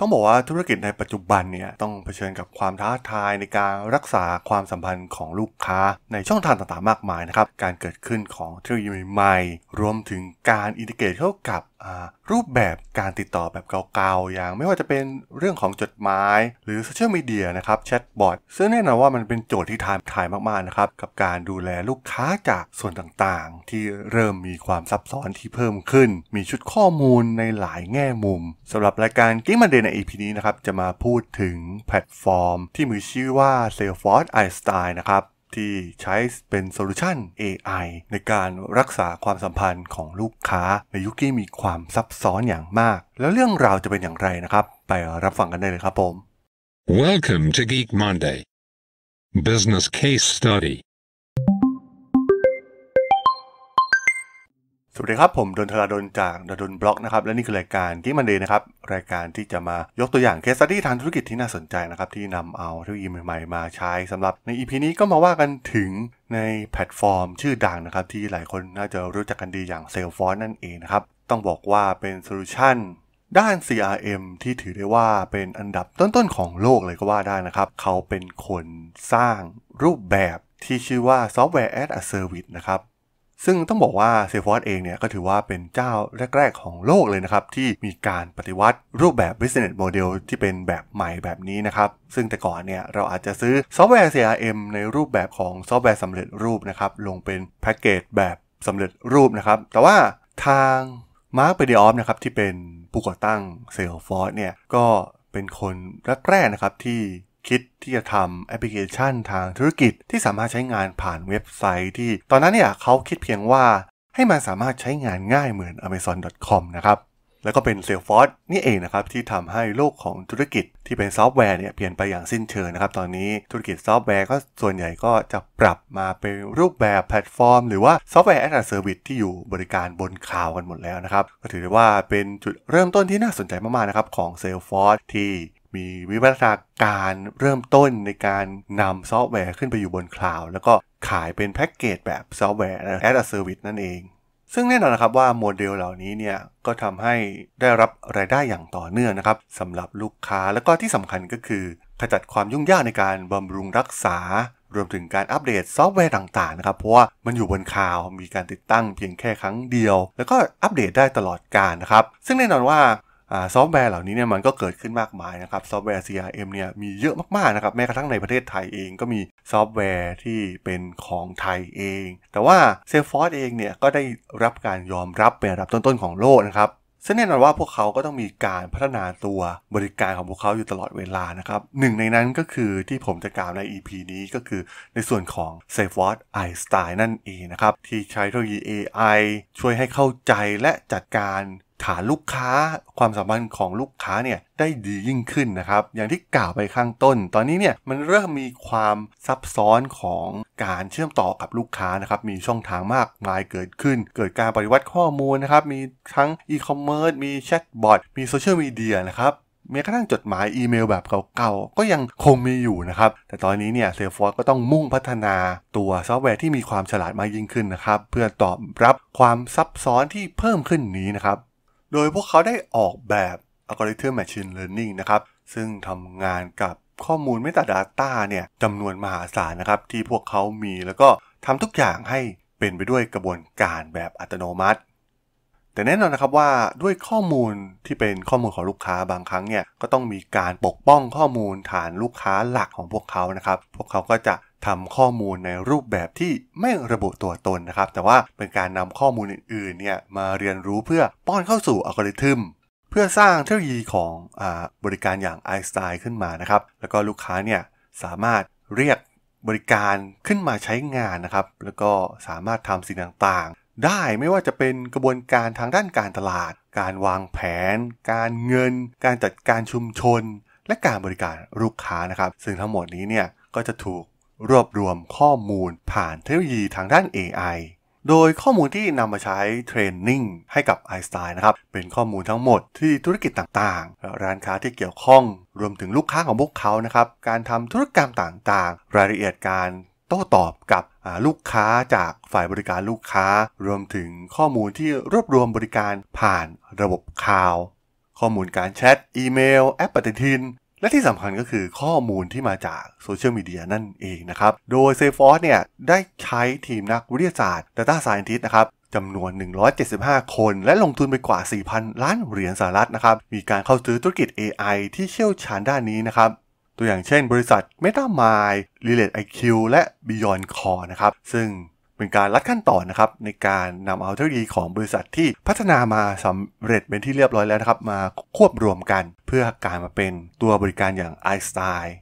ต้องบอกว่าธุรกิจในปัจจุบันเนี่ย ต้องเผชิญกับความท้าทายในการรักษาความสัมพันธ์ของลูกค้าในช่องทางต่างๆมากมายนะครับ การเกิดขึ้นของเทคโนโลยีใหม่ๆรวมถึงการอินทิเกรตเข้ากับรูปแบบการติดต่อแบบเก่าๆ อย่างไม่ว่าจะเป็นเรื่องของจดหมายหรือโซเชียลมีเดียนะครับแชทบอทซึ่งแน่นอนว่ามันเป็นโจทย์ที่ท้าทายมากๆนะครับกับการดูแลลูกค้าจากส่วนต่างๆ ที่เริ่มมีความซับซ้อนที่เพิ่มขึ้น มีชุดข้อมูลในหลายแง่มุมสำหรับรายการกิ๊กมันเดย์ใน EP นี้นะครับจะมาพูดถึงแพลตฟอร์มที่มีชื่อว่า Salesforce i s t y l e นะครับที่ใช้เป็นโซลูชัน AI ในการรักษาความสัมพันธ์ของลูกค้า ในยุคที่มีความซับซ้อนอย่างมาก แล้วเรื่องราวจะเป็นอย่างไรนะครับ ไปรับฟังกันได้เลยครับผม Welcome to Geek Monday Business Case Study สวัสดีครับผมดนทราดนจากดนบล็อกนะครับและนี่คือรายการที่มันเดยนะครับ รายการที่จะมายกตัวอย่างเคสตี้ทางธุรกิจที่น่าสนใจนะครับที่นำเอาเทคโนโลยีใหม่ๆมาใช้ สำหรับในอีพีนี้ก็มาว่ากันถึงในแพลตฟอร์มชื่อดังนะครับ ที่หลายคนน่าจะรู้จักกันดีอย่าง s a l e อ f o r c e นั่นเองนะครับต้องบอกว่าเป็นโซลูชันด้าน CRM ที่ถือได้ว่าเป็นอันดับต้นๆของโลกเลยก็ว่าได้นะครับ เขาเป็นคนสร้างรูปแบบที่ชื่อว่า Software as a Service นะครับซึ่งต้องบอกว่าเซฟวอดเองเนี่ย ก็ถือว่าเป็นเจ้าแรก ๆของโลกเลยนะครับ ที่มีการปฏิวัติรูปแบบ business model ที่เป็นแบบใหม่แบบนี้นะครับ ซึ่งแต่ก่อนเนี่ย เราอาจจะซื้อซอฟต์แวร์ CRM ในรูปแบบของซอฟต์แวร์สำเร็จรูปนะครับ ลงเป็นแพ็กเกจแบบสำเร็จรูปนะครับ แต่ว่าทางมาร์คเปเดีออฟนะครับ ที่เป็น ผู้ก่อตั้งเซลฟอร์ดเนี่ย ก็เป็นคนแรกๆนะครับที่คิดที่จะทำแอปพลิเคชันทางธุรกิจที่สามารถใช้งานผ่านเว็บไซต์ที่ ตอนนั้นเนี่ยเขาคิดเพียงว่าให้มันสามารถใช้งานง่ายเหมือน amazon.com นะครับแล้วก็เป็น Salesforce นี่เองนะครับที่ทำให้โลกของธุรกิจที่เป็นซอฟต์แวร์เนี่ยเปลี่ยนไปอย่างสิ้นเชิงนะครับตอนนี้ธุรกิจซอฟต์แวร์ก็ส่วนใหญ่ก็จะปรับมาเป็นรูปแบบแพลตฟอร์ม หรือว่า ซอฟต์แวร์แอสเซอร์วิสที่อยู่บริการบนคลาวกันหมดแล้วนะครับ ก็ถือได้ว่าเป็นจุดเริ่มต้นที่น่าสนใจมากๆนะครับของ Salesforce ที่มีวิวัฒนาการเริ่มต้นในการนำซอฟต์แวร์ขึ้นไปอยู่บนคลาวด์แล้วก็ขายเป็นแพ็กเกจแบบซอฟต์แวร์ as a service นั่นเอง ซึ่งแน่นอนนะครับว่าโมเดลเหล่านี้เนี่ย ก็ทำให้ได้รับรายได้อย่างต่อเนื่องนะครับสำหรับลูกค้าแล้วก็ที่สำคัญก็คือ ขจัดความยุ่งยากในการบำรุงรักษา รวมถึงการอัปเดตซอฟต์แวร์ต่างๆนะครับ เพราะว่ามันอยู่บนคลาวมีการติดตั้งเพียงแค่ครั้งเดียวแล้วก็อัปเดตได้ตลอดการนะครับซึ่งแน่นอนว่าซอฟต์แวร์เหล่านี้เนี่ยมันก็เกิดขึ้นมากมายนะครับซอฟต์แวร์ CRM เนี่ยมีเยอะมากๆนะครับ แม้กระทั่งในประเทศไทยเองก็มีซอฟต์แวร์ที่เป็นของไทยเอง แต่ว่า Salesforce เองเนี่ยก็ได้รับการยอมรับเป็นระดับต้นๆของโลกนะครับซึ่งแน่นอนว่าพวกเขาก็ต้องมีการพัฒนาตัวบริการของพวกเขาอยู่ตลอดเวลานะครับหนึ่งในนั้นก็คือที่ผมจะกล่าวใน EP นี้ก็คือในส่วนของ s a f e w a t i s t y l e นั่นเองนะครับที่ใช้เทคโนโลยี AI ช่วยให้เข้าใจและจัดการฐานลูกค้าความสัมพันธ์ของลูกค้าเนี่ยได้ดียิ่งขึ้นนะครับอย่างที่กล่าวไปข้างต้น ตอนนี้เนี่ยมันเริ่มมีความซับซ้อนของการเชื่อมต่อกับลูกค้านะครับ มีช่องทางมากมายเกิดขึ้น เกิดการปฏิวัติข้อมูลนะครับ มีทั้งอีคอมเมิร์ซมีแชทบอทมีโซเชียลมีเดียนะครับแม้กระทั่งจดหมายอีเมลแบบเก่าๆ ก็ยังคงมีอยู่นะครับ แต่ตอนนี้เนี่ยเซลฟอร์ก็ต้องมุ่งพัฒนาตัวซอฟต์แวร์ที่มีความฉลาดมากยิ่งขึ้นนะครับเพื่อตอบรับความซับซ้อนที่เพิ่มขึ้นนี้นะครับโดยพวกเขาได้ออกแบบอัลกอริทึมแมชชีนเลอร์นิ่งนะครับ ซึ่งทำงานกับข้อมูล m ต t ด d a t a เนี่ยจำนวนมหาศาลนะครับที่พวกเขามีแล้วก็ทำทุกอย่างให้เป็นไปด้วยกระบวนการแบบอัตโนมัติ แต่แน่นอนนะครับว่าด้วยข้อมูลที่เป็นข้อมูลของลูกค้าบางครั้งเนี่ยก็ต้องมีการปกป้องข้อมูลฐานลูกค้าหลักของพวกเขานะครับ พวกเขาก็จะทำข้อมูลในรูปแบบที่ไม่ระบุตัวตนนะครับ แต่ว่าเป็นการนำข้อมูลอื่นๆเนี่ยมาเรียนรู้เพื่อป้อนเข้าสู่อัลกอริทึมเพื่อสร้างเทคโนโลยีของอบริการอย่าง i s t y l e ขึ้นมานะครับ แล้วก็ลูกค้าเนี่ยสามารถเรียกบริการขึ้นมาใช้งานนะครับ แล้วก็สามารถทำสิ่งต่างๆ ได้ไม่ว่าจะเป็นกระบวนการทางด้านการตลาด การวางแผน การเงิน การจัดการชุมชน และการบริการลูกค้านะครับ ซึ่งทั้งหมดนี้เนี่ยก็จะถูกรวบรวมข้อมูลผ่านเทคโนโลยีทางด้าน AI โดยข้อมูลที่นำมาใช้เทรนนิ่งให้กับไอสไตน์นะครับ เป็นข้อมูลทั้งหมดที่ธุรกิจต่างๆ ร้านค้าที่เกี่ยวข้อง รวมถึงลูกค้าของพวกเขา นะครับ การทำธุรกรรมต่างๆ รายละเอียดการโต้ตอบกับลูกค้าจากฝ่ายบริการลูกค้า รวมถึงข้อมูลที่รวบรวมบริการผ่านระบบข่าว ข้อมูลการแชท อีเมล แอปปฏิทินและที่สำคัญก็คือข้อมูลที่มาจากโซเชียลมีเดียนั่นเองนะครับ โดยเซฟอสเนี่ยได้ใช้ทีมนักวิทยาศาสตร์ Data Scientist นะครับจำนวน 175 คน และลงทุนไปกว่า 4,000 ล้านเหรียญสหรัฐนะครับ มีการเข้าซื้อธุรกิจ AI ที่เชี่ยวชาญด้านนี้นะครับ ตัวอย่างเช่นบริษัท MetaMind r e l a t e IQ และ Beyond Core นะครับซึ่งเป็นการลัดขั้นตอนนะครับในการนำเอาเทคโนโลยีของบริษัทที่พัฒนามาสำเร็จเป็นที่เรียบร้อยแล้วนะครับ มาควบรวมกันเพื่อการมาเป็นตัวบริการอย่าง i s t y l e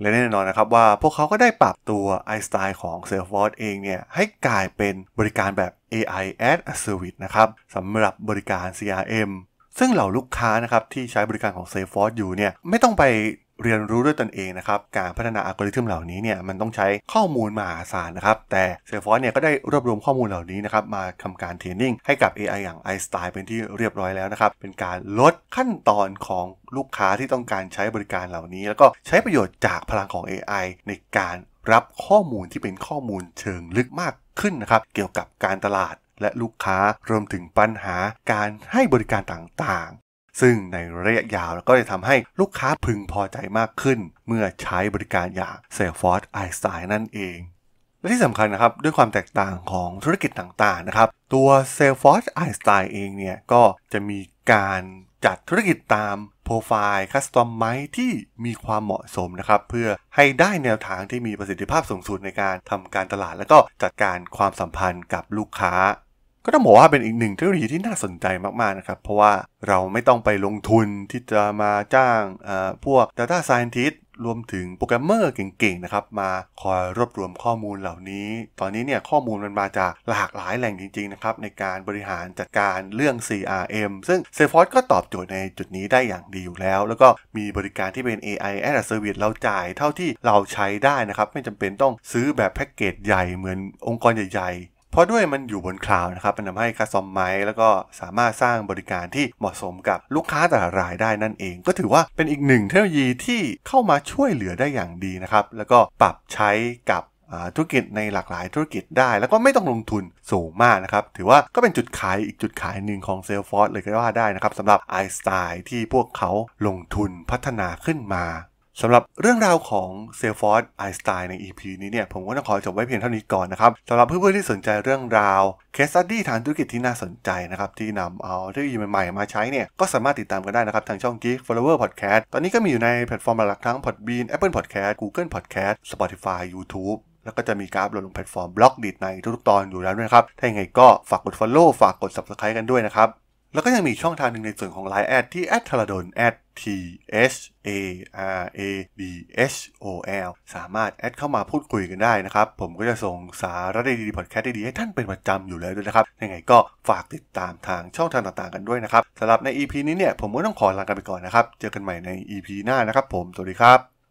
และแน่นอนนะครับว่าพวกเขาก็ได้ปรับตัว i s t y l e ของ Salesforce เองเนี่ย ให้กลายเป็นบริการแบบ AI as a Service นะครับสำหรับบริการ CRM ซึ่งเหล่าลูกค้านะครับที่ใช้บริการของ Salesforce อยู่เนี่ยไม่ต้องไปเรียนรู้ด้วยตนเอง นะครับ การพัฒนาอัลกอริทึมเหล่านี้เนี่ย มันต้องใช้ข้อมูลมหาศาลนะครับ แต่เซฟอสเนี่ยก็ได้รวบรวมข้อมูลเหล่านี้นะครับ มาทำการเทรนนิ่งให้กับ AI อย่าง i s t y l e เป็นที่เรียบร้อยแล้วนะครับ เป็นการลดขั้นตอนของลูกค้าที่ต้องการใช้บริการเหล่านี้ แล้วก็ใช้ประโยชน์จากพลังของ AI ในการรับข้อมูลที่เป็นข้อมูลเชิงลึกมากขึ้นนะครับเกี่ยวกับการตลาดและลูกค้ารวมถึงปัญหาการให้บริการต่างซึ่งในระยะยาวก็จะทำให้ลูกค้าพึงพอใจมากขึ้น เมื่อใช้บริการอย่าง Salesforce i s t y l e นั่นเอง และที่สำคัญนะครับด้วยความแตกต่างของธุรกิจต่างๆนะครับ ตัว Salesforce i s t y l e เองเนี่ย ก็จะมีการจัดธุรกิจตามโปรไฟล์คัสตอมไมที่มีความเหมาะสมนะครับ เพื่อให้ได้แนวทางที่มีประสิทธิภาพสูงสุดในการทำการตลาดและก็จัดการความสัมพันธ์กับลูกค้าก็ต้องบอกว่าเป็นอีกหนึ่งเทคโนโลยีที่น่าสนใจมาก ๆ นะครับ เพราะว่าเราไม่ต้องไปลงทุนที่จะมาจ้างพวก Data Scientist รวมถึงโปรแกรมเมอร์เก่ง ๆ นะครับ มาคอยรวบรวมข้อมูลเหล่านี้ ตอนนี้เนี่ยข้อมูลมันมาจากหลากหลายแหล่งจริง ๆ นะครับ ในการบริหารจัดการเรื่อง CRM ซึ่ง Salesforce ก็ตอบโจทย์ในจุดนี้ได้อย่างดีอยู่แล้ว แล้วก็มีบริการที่เป็น AI as a service เราจ่าย เท่าที่เราใช้ได้นะครับไม่จำเป็นต้องซื้อแบบแพ็กเกจใหญ่เหมือนองค์กรใหญ่เพราะด้วยมันอยู่บนคลาวด์นะครับมันทำให้คัสซอมไมซ์แล้วก็สามารถสร้างบริการที่เหมาะสมกับลูกค้าแต่ละรายได้นั่นเอง ก็ถือว่าเป็นอีกหนึ่งเทคโนโลยีที่เข้ามาช่วยเหลือได้อย่างดีนะครับแล้วก็ปรับใช้กับธุรกิจในหลากหลายธุรกิจได้ แล้วก็ไม่ต้องลงทุนสูงมากนะครับถือว่าก็เป็นจุดขายอีกจุดขายหนึ่งของ s a l e s f o r c e เลยก็ว่าได้นะครับสำหรับ i s t y l e ที่พวกเขาลงทุนพัฒนาขึ้นมาสำหรับเรื่องราวของเซลฟอร์ดไอสไตน์ใน EP นี้เนี่ยผมก็ต้องขอจบไว้เพียงเท่านี้ก่อนนะครับสำหรับเพื่อนๆที่สนใจเรื่องราวเคสตดี้ฐานธุรกิจที่น่าสนใจนะครับที่นำเอาเทคโนโลยีใหม่ ๆ มาใช้เนี่ยก็สามารถติดตามกันได้นะครับ ทางช่อง Geek Flower Podcast ตอนนี้ก็มีอยู่ในแพลตฟอร์มหลักทั้ง Podbean Apple Podcast Google Podcast Spotify YouTube แล้วก็จะมีการาฟลงลงแพลตฟอร์มบล็อกดิในทุกๆตอนอยู่แล้วนะครับถ้าอย่างไรก็ฝากกด Follow ฝากกด Subscribe กันด้วยนะครับแล้วก็ยังมีช่องทางหนึ่งในส่วนของ Line แอดที่ a d t ทร r ดอน a t h a r a d s o l สามารถแอดเข้ามาพูดคุยกันได้นะครับ ผมก็จะส่งสาระดีๆพอดแคสต์ดีๆให้ท่านเป็นประจำอยู่แล้วด้วยนะครับ ยังไงก็ฝากติดตามทางช่องทางต่างๆ กันด้วยนะครับ สำหรับใน EP นี้เนี่ยผมก็ต้องขอลากันไปก่อนนะครับ เจอกันใหม่ใน EP หน้านะครับผม สวัสดีครับ